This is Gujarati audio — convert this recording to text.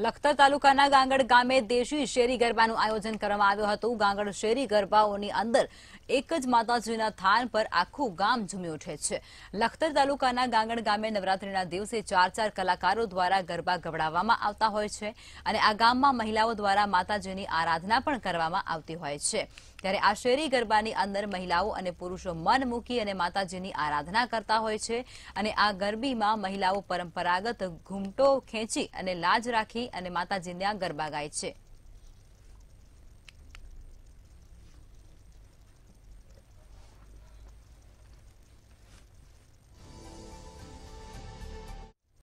લખતર તાલુકાના ગાંગડ ગામે દેશી શેરી ગરબાનું આયોજન કરવામાં આવ્યું હતું ગાંગડ શેરી ગરબાઓની અંદર એક જ માતાજીના થાન પર આખું ગામ ઝૂમી ઉઠે છે લખતર તાલુકાના ગાંગડ ગામે નવરાત્રીના દિવસે ચાર ચાર કલાકારો દ્વારા ગરબા ગવડાવવામાં આવતા હોય છે અને આ ગામમાં મહિલાઓ દ્વારા માતાજીની આરાધના પણ કરવામાં આવતી હોય છે ત્યારે આ શેરી ગરબાની અંદર મહિલાઓ અને પુરુષો મન મૂકી અને માતાજીની આરાધના કરતા હોય છે અને આ ગરબીમાં મહિલાઓ પરંપરાગત ઘૂમટો ખેંચી અને લાજ રાખી અને આ ગરબા ગાય છે